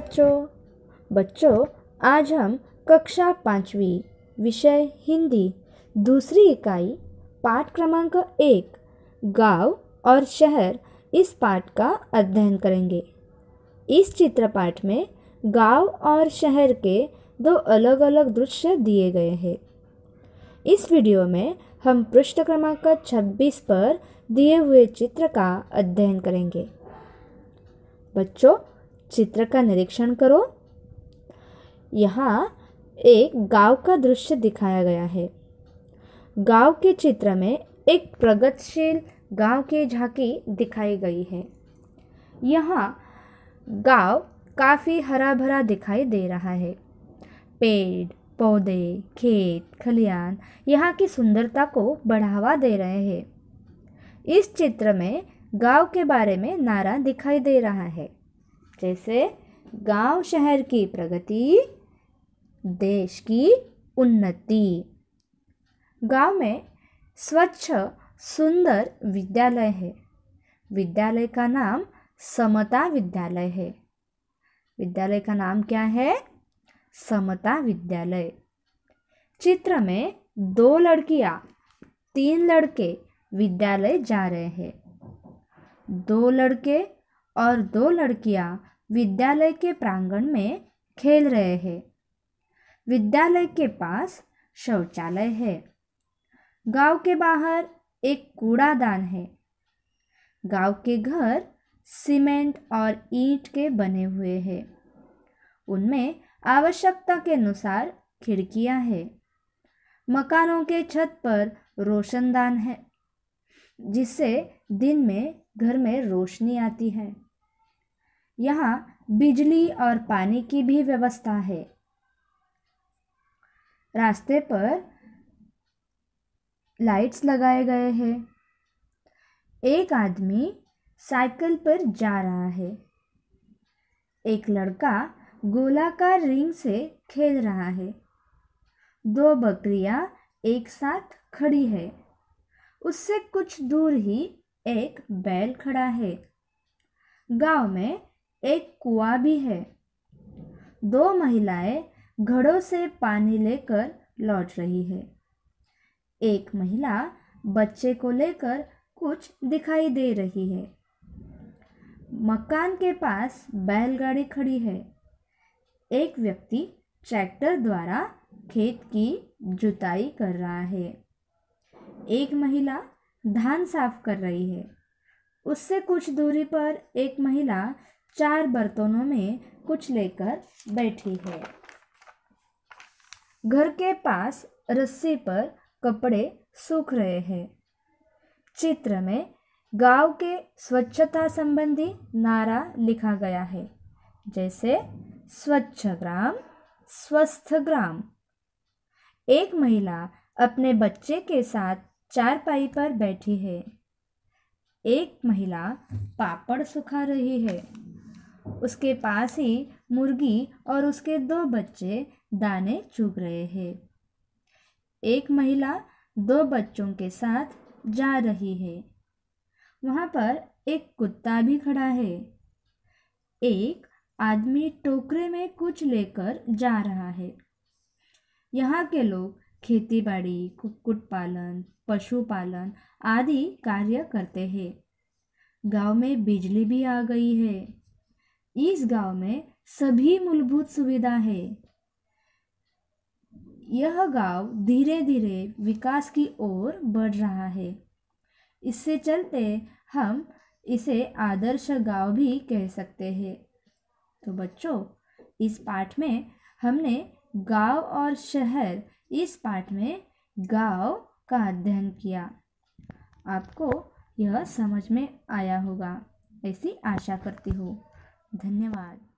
बच्चों बच्चों आज हम कक्षा पाँचवीं विषय हिंदी दूसरी इकाई पाठ क्रमांक एक गांव और शहर इस पाठ का अध्ययन करेंगे इस चित्र पाठ में गांव और शहर के दो अलग अलग दृश्य दिए गए हैं इस वीडियो में हम पृष्ठ क्रमांक 26 पर दिए हुए चित्र का अध्ययन करेंगे बच्चों चित्र का निरीक्षण करो यहाँ एक गांव का दृश्य दिखाया गया है गांव के चित्र में एक प्रगतिशील गांव की झांकी दिखाई गई है यहाँ गांव काफ़ी हरा भरा दिखाई दे रहा है पेड़ पौधे खेत खलियान यहाँ की सुंदरता को बढ़ावा दे रहे हैं इस चित्र में गांव के बारे में नारा दिखाई दे रहा है जैसे गांव शहर की प्रगति देश की उन्नति गांव में स्वच्छ सुंदर विद्यालय है विद्यालय का नाम समता विद्यालय है विद्यालय का नाम क्या है समता विद्यालय चित्र में दो लड़कियां तीन लड़के विद्यालय जा रहे हैं दो लड़के और दो लड़कियां विद्यालय के प्रांगण में खेल रहे हैं विद्यालय के पास शौचालय है गांव के बाहर एक कूड़ादान है गांव के घर सीमेंट और ईंट के बने हुए हैं उनमें आवश्यकता के अनुसार खिड़कियां हैं मकानों के छत पर रोशनदान है जिससे दिन में घर में रोशनी आती है यहाँ बिजली और पानी की भी व्यवस्था है रास्ते पर लाइट्स लगाए गए हैं एक आदमी साइकिल पर जा रहा है एक लड़का गोलाकार रिंग से खेल रहा है दो बकरियां एक साथ खड़ी है उससे कुछ दूर ही एक बैल खड़ा है गांव में एक कुआ भी है दो महिलाएं घड़ों से पानी लेकर लौट रही है एक महिला बच्चे को लेकर कुछ दिखाई दे रही है मकान के पास बैलगाड़ी खड़ी है एक व्यक्ति ट्रैक्टर द्वारा खेत की जुताई कर रहा है एक महिला धान साफ कर रही है उससे कुछ दूरी पर एक महिला चार बर्तनों में कुछ लेकर बैठी है घर के पास रस्सी पर कपड़े सूख रहे हैं चित्र में गांव के स्वच्छता संबंधी नारा लिखा गया है जैसे स्वच्छ ग्राम स्वस्थ ग्राम एक महिला अपने बच्चे के साथ चारपाई पर बैठी है एक महिला पापड़ सुखा रही है उसके पास ही मुर्गी और उसके दो बच्चे दाने चुग रहे हैं एक महिला दो बच्चों के साथ जा रही है वहाँ पर एक कुत्ता भी खड़ा है एक आदमी टोकरे में कुछ लेकर जा रहा है यहाँ के लोग खेतीबाड़ी कुक्कुट पालन पशुपालन आदि कार्य करते हैं गांव में बिजली भी आ गई है इस गांव में सभी मूलभूत सुविधा है यह गांव धीरे धीरे विकास की ओर बढ़ रहा है इससे चलते हम इसे आदर्श गांव भी कह सकते हैं तो बच्चों इस पाठ में हमने गांव और शहर इस पाठ में गाँव का अध्ययन किया आपको यह समझ में आया होगा ऐसी आशा करती हूँ धन्यवाद